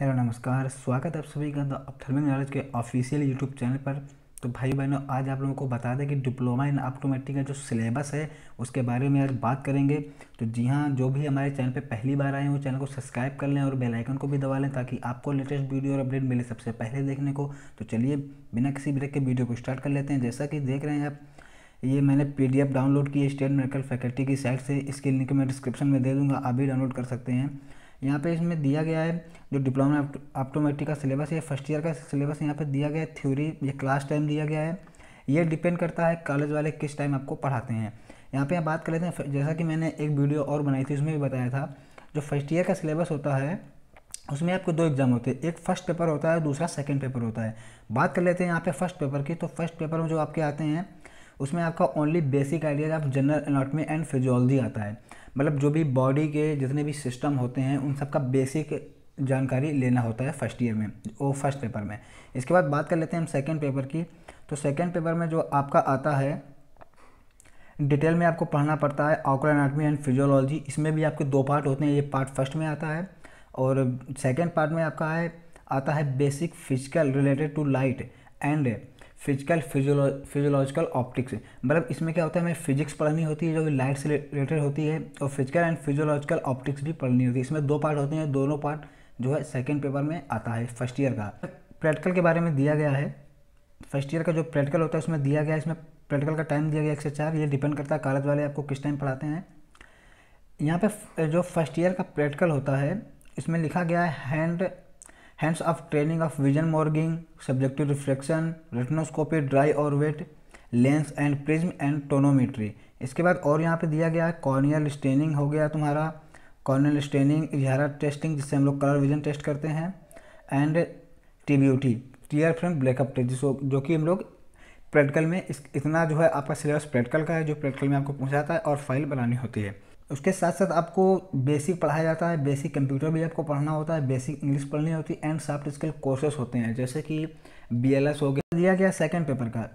hello नमस्कार स्वागत है आप सभी का द नॉलेज के ऑफिशियल यूट्यूब चैनल पर तो भाई बहनों आज आप लोगों को बता दें कि डिप्लोमा इन ऑप्टोमेट्री का जो सिलेबस है उसके बारे में आज बात करेंगे तो जी हाँ जो भी हमारे चैनल पे पहली बार आए हैं वो चैनल को सब्सक्राइब कर लें और बेल आइकन को भी दबा लें ताकि आपको लेटेस्ट वीडियो और अपडेट मिले सबसे पहले देखने को तो चलिए बिना किसी ब्रेक के वीडियो को स्टार्ट कर लेते हैं जैसा कि देख रहे हैं आप ये मैंने पी डाउनलोड की है स्टेट मेडिकल फैकल्टी की साइट से इसकी लिंक मैं डिस्क्रिप्शन में दे दूँगा आप भी डाउनलोड कर सकते हैं यहाँ पे इसमें दिया गया है जो डिप्लोमा ऑप्टोमेट्रिक का सिलेबस है फर्स्ट ईयर का सिलेबस यहाँ पे दिया गया है थ्योरी या क्लास टाइम दिया गया है ये डिपेंड करता है कॉलेज वाले किस टाइम आपको पढ़ाते हैं यहाँ पे आप बात कर लेते हैं जैसा कि मैंने एक वीडियो और बनाई थी उसमें भी बताया था जो फर्स्ट ईयर का सिलेबस होता है उसमें आपको दो एग्ज़ाम होते हैं एक फ़र्स्ट पेपर होता है दूसरा सेकेंड पेपर होता है बात कर लेते हैं यहाँ पे फर्स्ट पेपर की तो फर्स्ट पेपर में जो आपके आते हैं उसमें आपका ओनली बेसिक आइडिया आप जनरल अलाटमेंट एंड फिजियोलॉजी आता है मतलब जो भी बॉडी के जितने भी सिस्टम होते हैं उन सब का बेसिक जानकारी लेना होता है फर्स्ट ईयर में वो फर्स्ट पेपर में इसके बाद बात कर लेते हैं हम सेकेंड पेपर की तो सेकेंड पेपर में जो आपका आता है डिटेल में आपको पढ़ना पड़ता है ऑकुलर एनाटमी एंड फिजियोलॉजी इसमें भी आपके दो पार्ट होते हैं ये पार्ट फर्स्ट में आता है और सेकेंड पार्ट में आपका है आता है basic physical related to light and physical physiological optics मतलब इसमें क्या होता है हमें फिजिक्स पढ़नी होती है जो कि लाइट से रिलेटेड होती है और फिजिकल एंड फिजोलॉजिकल ऑप्टिक्स भी पढ़नी होती है इसमें दो पार्ट होते हैं दोनों पार्ट जो है सेकेंड पेपर में आता है फर्स्ट ईयर का प्रैक्टिकल के बारे में दिया गया है फर्स्ट ईयर का जो प्रैक्टिकल होता है उसमें दिया गया है इसमें प्रैक्टिकल का टाइम दिया गया एक से चार ये डिपेंड करता है कॉलेज वाले आपको किस टाइम पढ़ाते हैं यहाँ पे जो फर्स्ट ईयर का प्रैक्टिकल होता है इसमें लिखा गया है hand hands of training of vision मॉर्गिंग सब्जेक्टिव रिफ्लेक्शन रेटनोस्कोपी ड्राई और wet lens and prism and tonometry इसके बाद और यहाँ पे दिया गया है कॉर्नियल स्टेनिंग हो गया तुम्हारा कॉर्नियल स्टेनिंग इजहारा टेस्टिंग जिससे हम लोग कलर विजन टेस्ट करते हैं and T B tear frame breakup test जिसको जो कि हम लोग प्रैक्टिकल में इस, इतना जो है आपका सिलेबस प्रैक्टिकल का है जो प्रैक्टिकल में आपको पूछा जाता है और फाइल बनानी होती है उसके साथ साथ आपको बेसिक पढ़ाया जाता है बेसिक कंप्यूटर भी आपको पढ़ना होता है बेसिक इंग्लिश पढ़नी होती है एंड सॉफ्ट स्किल कोर्सेस होते हैं जैसे कि बी एल एस हो गया दिया गया सेकेंड पेपर का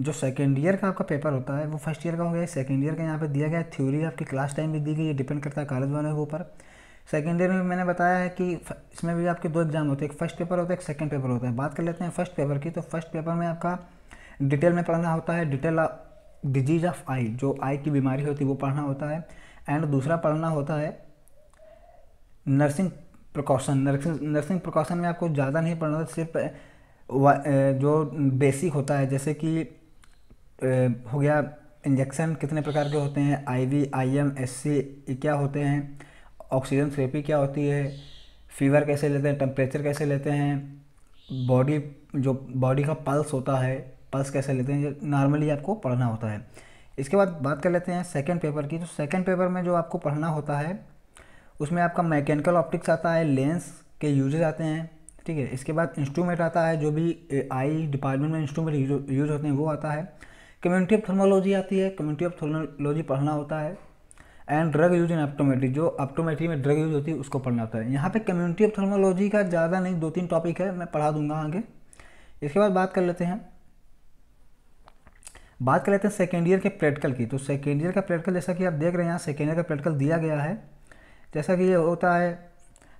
जो सेकेंड ईयर का आपका पेपर होता है वो फर्स्ट ईयर का हो गया सेकेंड ईयर का यहाँ पर दिया गया थ्योरी आपकी क्लास टाइम भी दी गई ये डिपेंड करता है कॉलेज वाले के ऊपर सेकेंड ईयर में मैंने बताया है कि इसमें भी आपके दो एग्जाम होते हैं एक फर्स्ट पेपर होता है एक सेकेंड पेपर होता है बात कर लेते हैं फर्स्ट पेपर की तो फर्स्ट पेपर में आपका डिटेल में पढ़ना होता है डिटेल डिजीज़ ऑफ आई जो आई की बीमारी होती है वो पढ़ना होता है एंड दूसरा पढ़ना होता है nursing precaution nursing nursing precaution में आपको ज़्यादा नहीं पढ़ना होता सिर्फ जो बेसिक होता है जैसे कि हो गया इंजेक्शन कितने प्रकार के होते हैं आईवी, आईएम, एससी क्या होते हैं ऑक्सीजन थेरेपी क्या होती है फीवर कैसे लेते हैं टेम्परेचर कैसे लेते हैं बॉडी जो बॉडी का पल्स होता है पल्स कैसे लेते हैं नॉर्मली आपको पढ़ना होता है इसके बाद बात कर लेते हैं सेकेंड पेपर की तो सेकेंड पेपर में जो आपको पढ़ना होता है उसमें आपका मैकेनिकल ऑप्टिक्स आता है लेंस के यूजेज आते हैं ठीक है इसके बाद इंस्ट्रूमेंट आता है जो भी आई डिपार्टमेंट में इंस्ट्रूमेंट यूज होते हैं वो आता है कम्युनिटी ऑफ थर्मोलॉजी आती है कम्युनिटी ऑफ थर्मोलॉजी पढ़ना होता है and drug use in optometry जो ऑप्टोमेट्री में ड्रग यूज होती है उसको पढ़ना होता है यहाँ पे कम्युनिटी ऑफ थर्मोलॉजी का ज़्यादा नहीं दो तीन टॉपिक है मैं पढ़ा दूंगा आगे इसके बाद बात कर लेते हैं बात कर लेते हैं सेकेंड ईयर के प्रैक्टिकल की तो सेकेंड ईयर का प्रैक्टिकल जैसा कि आप देख रहे हैं यहाँ सेकेंड ईयर का प्रैक्टिकल दिया गया है जैसा कि ये होता है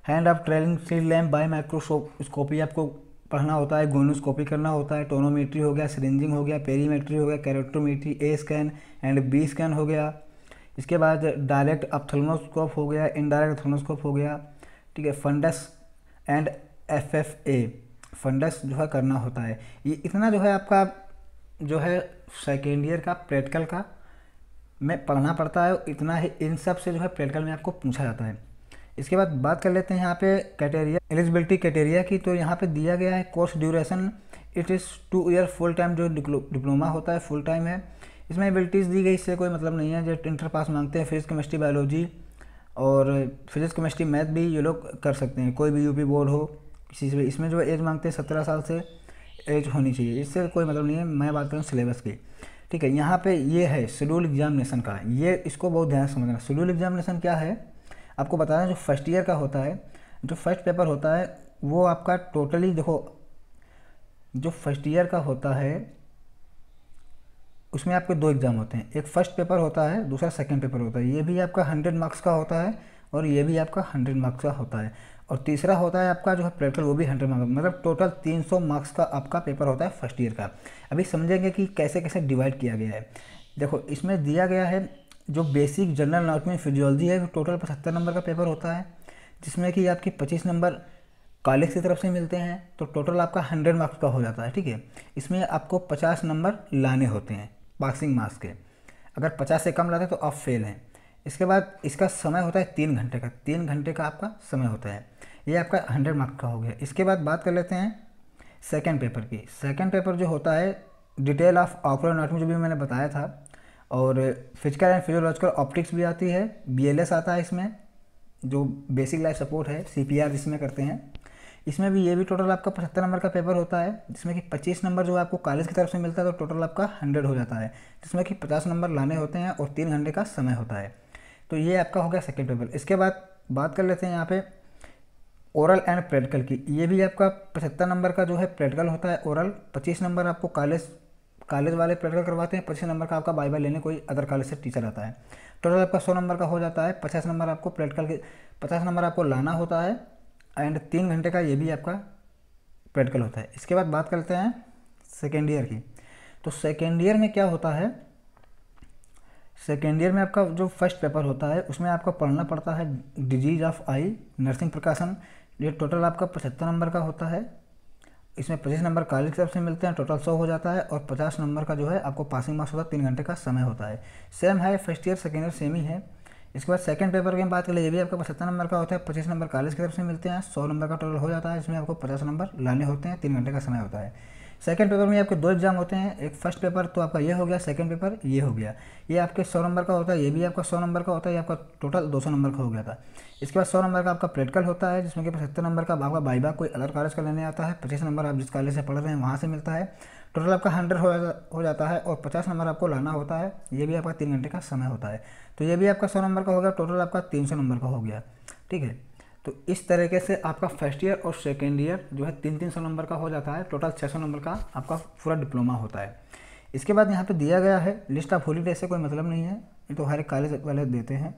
hand of training slit lamp biomicroscopy आपको पढ़ना होता है गोनोस्कोपी करना होता है टोनोमीट्री हो गया सरेंजिंग हो गया पेरीमेट्री हो गया keratometry A scan and B scan हो गया इसके बाद डायरेक्ट अपथलमोस्कोप हो गया इनडायरेक्ट थोनोस्कोप हो गया ठीक है fundus and F F A fundus जो है करना होता है ये इतना जो है आपका जो है सेकेंड ईयर का प्रैक्टिकल का में पढ़ना पड़ता है इतना ही इन सब से जो है प्रैक्टिकल में आपको पूछा जाता है इसके बाद बात कर लेते हैं यहाँ पे क्राइटेरिया एलिजिबिलिटी क्राइटेरिया की तो यहाँ पे दिया गया है course duration it is two year full time जो डिप्लोमा होता है फुल टाइम है इसमें एबिलिटीज़ दी गई इससे कोई मतलब नहीं है जो इंटर पास मांगते हैं फिजिक्स केमिस्ट्री बायोलॉजी और फिजिक्स केमिस्ट्री मैथ भी ये लोग कर सकते हैं कोई भी यूपी बोर्ड हो किसी से इसमें जो एज मांगते हैं सत्रह साल से एज होनी चाहिए इससे कोई मतलब नहीं है मैं बात करूँ सिलेबस की ठीक है यहाँ पे ये है शेड्यूल एग्जामिनेशन का ये इसको बहुत ध्यान से समझना शेड्यूल एग्जामिनेशन क्या है आपको बता रहे जो फर्स्ट ईयर का होता है जो फर्स्ट पेपर होता है वो आपका टोटली देखो जो फर्स्ट ईयर का होता है उसमें आपके दो एग्ज़ाम होते हैं एक फ़र्स्ट पेपर होता है दूसरा सेकेंड पेपर होता है ये भी आपका हंड्रेड मार्क्स का होता है और ये भी आपका हंड्रेड मार्क्स का होता है और तीसरा होता है आपका जो है प्रैक्टिकल वो भी हंड्रेड मार्क्स मतलब टोटल तीन सौ मार्क्स का आपका पेपर होता है फर्स्ट ईयर का अभी समझेंगे कि कैसे कैसे डिवाइड किया गया है देखो इसमें दिया गया है जो बेसिक जनरल नॉलेज में फिजियोलॉजी है वो टोटल पचहत्तर नंबर का पेपर होता है जिसमें कि आपकी पच्चीस नंबर कॉलेज की तरफ से मिलते हैं तो टोटल आपका हंड्रेड मार्क्स का हो जाता है ठीक है इसमें आपको पचास नंबर लाने होते हैं पासिंग मार्क्स के अगर पचास से कम लाते तो आप फेल हैं इसके बाद इसका समय होता है तीन घंटे का तीन घंटे का आपका समय होता है ये आपका हंड्रेड मार्क का हो गया इसके बाद बात कर लेते हैं सेकेंड पेपर की सेकेंड पेपर जो होता है डिटेल ऑफ ऑक्रोनाटमी जो भी मैंने बताया था और फिजिकल एंड फिजियोलॉजिकल ऑप्टिक्स भी आती है बी आता है इसमें जो बेसिक लाइफ सपोर्ट है आर जिसमें करते हैं इसमें भी ये भी टोटल आपका पचहत्तर नंबर का पेपर होता है जिसमें कि पच्चीस नंबर जो आपको कॉलेज की तरफ से मिलता है तो टोटल आपका हंड्रेड हो जाता है जिसमें कि पचास नंबर लाने होते हैं और तीन घंटे का समय होता है तो ये आपका हो गया सेकेंड पेपर इसके बाद बात कर लेते हैं यहाँ पे ओरल एंड प्रैक्टिकल की ये भी आपका पचहत्तर नंबर का जो है प्रैक्टिकल होता है ओरल पच्चीस नंबर आपको कॉलेज कॉलेज वाले प्रैक्टिकल करवाते हैं पच्चीस नंबर का आपका बाई बाय लेने कोई अदर कॉलेज से टीचर आता है टोटल आपका सौ नंबर का हो जाता है पचास नंबर आपको प्रैक्टिकल के पचास नंबर आपको लाना होता है एंड तीन घंटे का ये भी आपका प्रैक्टिकल होता है इसके बाद बात करते हैं सेकेंड ईयर की तो सेकेंड ईयर में क्या होता है सेकेंड ईयर में आपका जो फर्स्ट पेपर होता है उसमें आपको पढ़ना पड़ता है डिजीज़ ऑफ आई नर्सिंग प्रकाशन ये टोटल आपका पचहत्तर नंबर का होता है इसमें पच्चीस नंबर कॉलेज की तरफ से मिलते हैं टोटल सौ हो जाता है और पचास नंबर का जो है आपको पासिंग मार्क्स होता है तीन घंटे का समय होता है सेम है first year second year same ही है इसके बाद सेकंड पेपर की बात करें ये भी आपका पचहत्तर नंबर का होता है पच्चीस नंबर कॉलेज की तरफ से मिलते हैं सौ नंबर का टोटल हो जाता है इसमें आपको पचास नंबर लाने होते हैं तीन घंटे का समय होता है सेकेंड पेपर में आपके दो एग्जाम होते हैं एक फर्स्ट पेपर तो आपका ये हो गया सेकेंड पेपर ये हो गया ये आपके सौ नंबर का होता है ये भी आपका सौ नंबर का होता है ये आपका टोटल दो सौ नंबर का हो गया था इसके बाद सौ नंबर का आपका प्रैक्टिकल होता है जिसमें कि पचहत्तर नंबर का आपका बाग कोई अदर कॉलेज का लेने आता है पच्चीस नंबर आप जिस कॉलेज से पढ़ रहे हैं वहाँ से मिलता है टोटल आपका हंड्रेड हो, हो जाता है और पचास नंबर आपको लाना होता है ये भी आपका तीन घंटे का समय होता है तो ये भी आपका सौ नंबर का हो गया टोटल आपका तीन सौ नंबर का हो गया ठीक है तो इस तरीके से आपका फर्स्ट ईयर और सेकेंड ईयर जो है तीन तीन सौ नंबर का हो जाता है टोटल छः सौ नंबर का आपका पूरा डिप्लोमा होता है इसके बाद यहाँ पे दिया गया है लिस्ट ऑफ होली से कोई मतलब नहीं है ये तो हर एक कॉलेज वाले देते हैं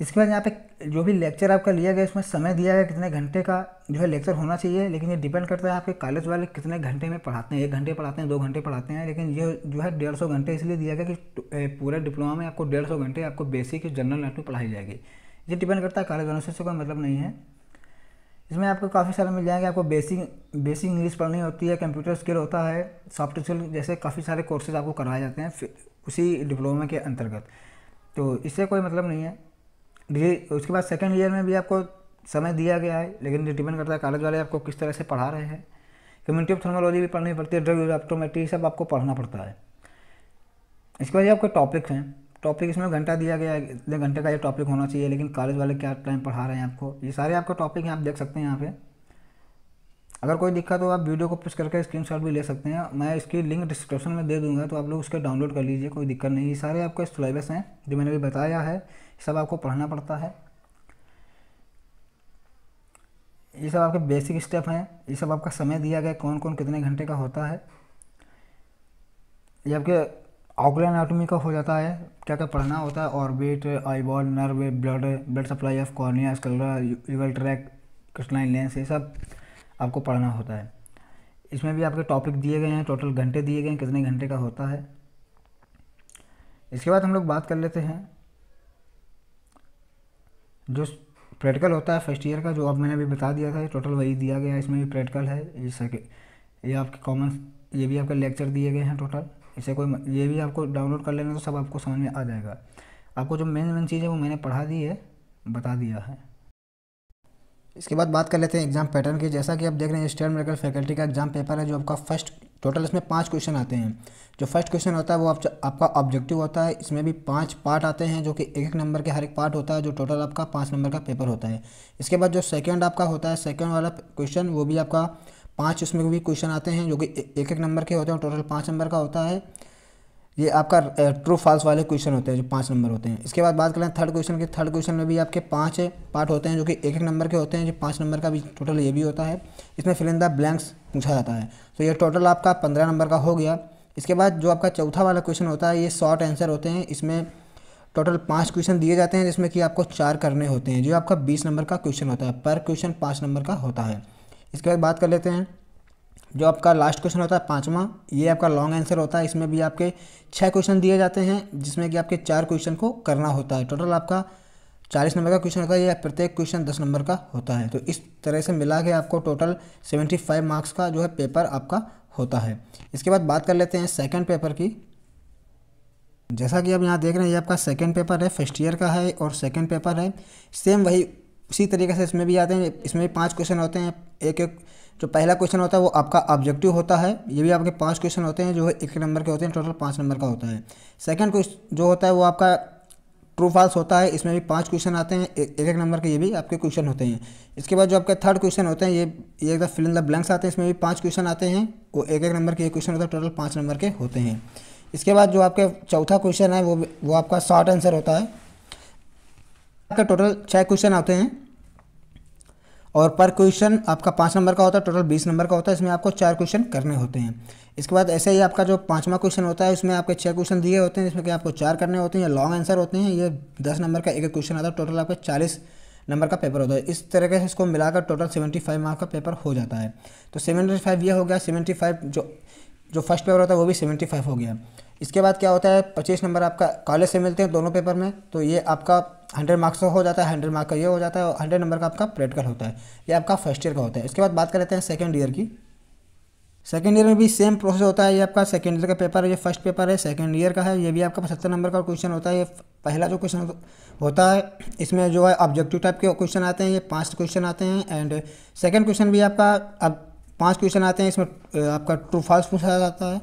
इसके बाद यहाँ पे जो भी लेक्चर आपका लिया गया इसमें समय दिया गया कितने घंटे का जो है लेक्चर होना चाहिए लेकिन ये डिपेंड करता है आपके कॉलेज वाले कितने घंटे में पढ़ाते हैं एक घंटे पढ़ाते हैं दो घंटे पढ़ाते हैं लेकिन ये जो है डेढ़ सौ घंटे इसलिए दिया गया कि पूरे डिप्लोमा में आपको डेढ़ सौ घंटे आपको बेसिक जनरल नॉलेज पढ़ाई जाएगी ये डिपेंड करता है कॉलेज वालों से कोई मतलब नहीं है इसमें आपको काफ़ी सारे मिल जाएंगे आपको बेसिक बेसिक इंग्लिश पढ़नी होती है कंप्यूटर स्किल होता है सॉफ्ट स्किल जैसे काफ़ी सारे कोर्सेज आपको करवाए जाते हैं उसी डिप्लोमा के अंतर्गत तो इससे कोई मतलब नहीं है उसके बाद सेकेंड ईयर में भी आपको समय दिया गया है लेकिन ये डिपेंड करता है कॉलेज वाले आपको किस तरह से पढ़ा रहे हैं कम्युनिटी ऑफ थर्मोलॉजी भी पढ़नी पड़ती है ड्रग ऑप्टोमेट्री सब आपको पढ़ना पड़ता है इसके बाद ये आपके टॉपिक्स हैं टॉपिक इसमें घंटा दिया गया है इतने घंटे का ये टॉपिक होना चाहिए लेकिन कॉलेज वाले क्या टाइम पढ़ा रहे हैं आपको ये सारे आपके टॉपिक हैं आप देख सकते हैं यहाँ पे अगर कोई दिक्कत हो आप वीडियो को पुश करके स्क्रीनशॉट भी ले सकते हैं मैं इसकी लिंक डिस्क्रिप्शन में दे दूंगा तो आप लोग उसके डाउनलोड कर लीजिए कोई दिक्कत नहीं ये सारे आपके सिलेबस हैं जो मैंने अभी बताया है सब आपको पढ़ना पड़ता है ये सब आपके बेसिक स्टेप हैं ये सब आपका समय दिया गया कौन कौन कितने घंटे का होता है ये आपके ऑगुलर एनाटॉमी का हो जाता है क्या क्या पढ़ना होता है orbit eyeball nerve blood blood supply of cornea sclera uveal tract crystalline lens ये सब आपको पढ़ना होता है इसमें भी आपके टॉपिक दिए गए हैं टोटल घंटे दिए गए हैं कितने घंटे का होता है इसके बाद हम लोग बात कर लेते हैं जो प्रैक्टिकल होता है फर्स्ट ईयर का जो अब मैंने अभी बता दिया था टोटल वही दिया गया है इसमें भी प्रैक्टिकल है ये सके ये आपके कॉमन ये भी आपके लेक्चर दिए गए हैं टोटल इसे कोई ये भी आपको डाउनलोड कर लेना तो सब आपको समझ में आ जाएगा आपको जो मेन मेन चीज़ है वो मैंने पढ़ा दी है बता दिया है इसके बाद बात कर लेते हैं एग्जाम पैटर्न की जैसा कि आप देख रहे हैं स्टेट मेडिकल फैकल्टी का एग्जाम पेपर है जो आपका फर्स्ट टोटल इसमें पाँच क्वेश्चन आते हैं जो फर्स्ट क्वेश्चन होता है वो आप, आपका ऑब्जेक्टिव होता है इसमें भी पाँच पार्ट आते हैं जो कि एक एक नंबर के हर एक पार्ट होता है जो टोटल आपका पाँच नंबर का पेपर होता है इसके बाद जो सेकेंड आपका होता है सेकेंड वाला क्वेश्चन वो भी आपका पाँच उसमें भी क्वेश्चन आते हैं जो कि एक एक नंबर के होते हैं टोटल पाँच नंबर का होता है ये आपका ट्रू फॉल्स वाले क्वेश्चन होते हैं जो पाँच नंबर होते हैं इसके बाद बात करें थर्ड क्वेश्चन के थर्ड क्वेश्चन में भी आपके पाँच पार्ट होते हैं जो कि एक एक नंबर के होते हैं जो पाँच नंबर का भी टोटल ये भी होता है इसमें फिलिंदा ब्लैंक्स पूछा जाता है तो ये टोटल आपका पंद्रह नंबर का हो गया इसके बाद जो आपका चौथा वाला क्वेश्चन होता है ये शॉर्ट आंसर होते हैं इसमें टोटल पाँच क्वेश्चन दिए जाते हैं जिसमें कि आपको चार करने होते हैं जो आपका बीस नंबर का क्वेश्चन होता है पर क्वेश्चन पाँच नंबर का होता है इसके बाद बात कर लेते हैं जो आपका लास्ट क्वेश्चन होता है पाँचवा ये आपका लॉन्ग आंसर होता है इसमें भी आपके छः क्वेश्चन दिए जाते हैं जिसमें कि आपके चार क्वेश्चन को करना होता है टोटल आपका चालीस नंबर का क्वेश्चन होता है या प्रत्येक क्वेश्चन दस नंबर का होता है तो इस तरह से मिला के आपको टोटल सेवेंटी फाइव मार्क्स का जो है पेपर आपका होता है इसके बाद बात कर लेते हैं सेकेंड पेपर की जैसा कि आप यहाँ देख रहे हैं ये आपका सेकेंड पेपर है फर्स्ट ईयर का है और सेकेंड पेपर है सेम वही इसी तरीके से इसमें भी आते हैं इसमें भी पाँच क्वेश्चन होते हैं एक एक जो पहला क्वेश्चन होता है वो आपका ऑब्जेक्टिव होता है ये भी आपके पाँच क्वेश्चन होते हैं जो एक एक नंबर के होते हैं टोटल पाँच नंबर का होता है सेकंड क्वेश्चन जो होता है वो आपका ट्रू फॉल्स होता है इसमें भी पाँच क्वेश्चन आते हैं एक एक नंबर के ये भी आपके क्वेश्चन होते हैं इसके बाद जो आपके थर्ड क्वेश्चन होते हैं ये ये एकदम फिल इन द ब्लैंक्स आते हैं इसमें भी पाँच क्वेश्चन आते हैं वो एक एक नंबर के ये क्वेश्चन होता है टोटल पाँच नंबर के होते हैं इसके बाद जो आपके चौथा क्वेश्चन है वो वो आपका शॉर्ट आंसर होता है आपके टोटल छः क्वेश्चन आते हैं और पर क्वेश्चन आपका पाँच नंबर का होता है टोटल बीस नंबर का होता है इसमें आपको चार क्वेश्चन करने होते हैं इसके बाद ऐसे ही आपका जो पाँचवा क्वेश्चन होता है उसमें आपके छः क्वेश्चन दिए होते हैं जिसमें कि आपको चार करने होते हैं या लॉन्ग आंसर होते हैं ये दस नंबर का एक एक क्वेश्चन आता है टोटल आपका चालीस नंबर का पेपर होता है इस तरीके से इसको मिलाकर टोटल सेवेंटी फाइव मार्क का पेपर हो जाता है तो सेवेंटी फाइव ये हो गया सेवेंटी फाइव जो जो फर्स्ट पेपर होता है वो भी सेवेंटी फाइव हो गया इसके बाद क्या होता है पच्चीस नंबर आपका कॉलेज से मिलते हैं दोनों पेपर में तो ये आपका हंड्रेड मार्क्स हो जाता है हंड्रेड मार्क का ये हो जाता है और हंड्रेड नंबर का आपका प्रैक्टिकल होता है ये आपका फर्स्ट ईयर का होता है इसके बाद बात कर लेते हैं सेकेंड ईयर की सेकेंड ईयर में भी सेम प्रोसेस होता है ये आपका सेकेंड ईयर का पेपर है ये फर्स्ट पेपर है सेकेंड ईयर का है ये भी आपका पचहत्तर नंबर का क्वेश्चन होता है ये पहला जो क्वेश्चन होता है इसमें जो है ऑब्जेक्टिव टाइप के क्वेश्चन आते हैं ये पाँच क्वेश्चन आते हैं एंड सेकेंड क्वेश्चन भी आपका अब पाँच क्वेश्चन आते हैं इसमें आपका ट्रू फॉल्स पूछा जाता है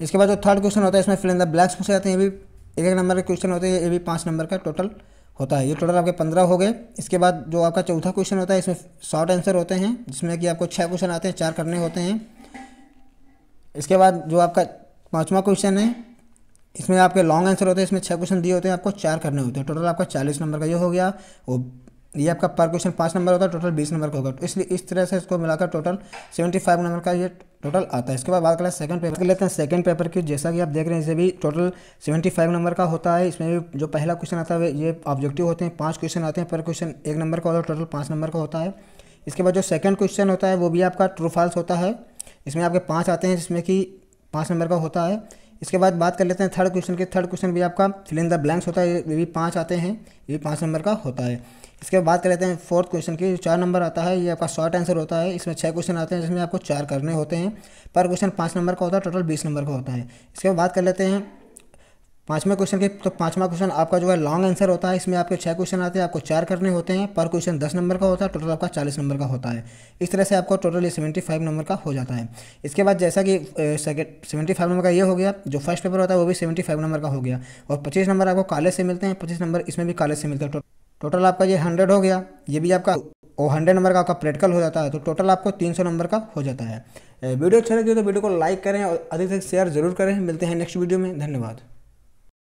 इसके बाद जो थर्ड क्वेश्चन होता है इसमें फिल इन द ब्लैक्स पूछे जाते हैं ये भी एक एक नंबर के क्वेश्चन होते हैं ये भी पाँच नंबर का टोटल होता है ये टोटल आपके पंद्रह हो गए इसके बाद जो आपका चौथा क्वेश्चन होता है इसमें शॉर्ट आंसर होते हैं जिसमें कि आपको छः क्वेश्चन आते हैं चार करने होते हैं इसके बाद जो आपका पाँचवा क्वेश्चन है इसमें आपके लॉन्ग आंसर होते हैं इसमें छः क्वेश्चन दिए होते हैं आपको चार करने होते हैं टोटल आपका चालीस नंबर का ये हो गया वो ये आपका पर क्वेश्चन पाँच नंबर होता है टोटल बीस नंबर का होगा तो इसलिए इस तरह से इसको मिलाकर टोटल सेवेंटी फाइव नंबर का ये टोटल आता है इसके बाद बात करें सेकंड पेपर लेते हैं सेकंड पेपर की जैसा कि आप देख रहे हैं इसे भी टोटल सेवेंटी फाइव नंबर का होता है इसमें भी जो पहला क्वेश्चन आता है ये ऑब्जेक्टिव होते हैं पाँच क्वेश्चन आते हैं पर क्वेश्चन एक नंबर का होता है टोटल पाँच नंबर का होता है इसके बाद जो सेकंड क्वेश्चन होता है वो भी आपका ट्रू फॉल्स होता है इसमें आपके पाँच आते हैं जिसमें कि पाँच नंबर का होता है इसके बाद बात कर लेते हैं थर्ड क्वेश्चन के थर्ड क्वेश्चन भी आपका फिल इन द ब्लैंक्स होता है ये भी पाँच आते हैं ये भी पाँच नंबर का होता है इसके बाद बात कर लेते हैं फोर्थ क्वेश्चन की चार नंबर आता है ये आपका शॉर्ट आंसर होता है इसमें छः क्वेश्चन आते हैं जिसमें आपको चार करने होते हैं पर क्वेश्चन पाँच नंबर का होता है टोटल बीस नंबर का होता है इसके बाद बात कर लेते हैं पाँचवा क्वेश्चन के तो पाँचवा क्वेश्चन आपका जो है लॉन्ग आंसर होता है इसमें आपके छः क्वेश्चन आते हैं आपको चार करने होते हैं पर क्वेश्चन दस नंबर का होता है टोटल आपका चालीस नंबर का होता है इस तरह से आपको टोटल ये सेवेंटी फाइव नंबर का हो जाता है इसके बाद जैसा कि सेकेंड सेवेंटी फाइव नंबर का ये हो गया जो फर्स्ट पेपर होता है वो भी सेवेंटी फाइव नंबर का हो गया और पच्चीस नंबर आपको कॉलेज से मिलते हैं पच्चीस नंबर इसमें भी कॉलेज से मिलते हैं टोटल आपका ये हंड्रेड हो गया ये भी आपका और हंड्रेड नंबर का आपका प्रैक्टिकल हो जाता है तो टोटल आपको तीन सौ नंबर का हो जाता है वीडियो अच्छा लगे तो वीडियो को लाइक करें और अधिक से शेयर जरूर करें मिलते हैं नेक्स्ट वीडियो में धन्यवाद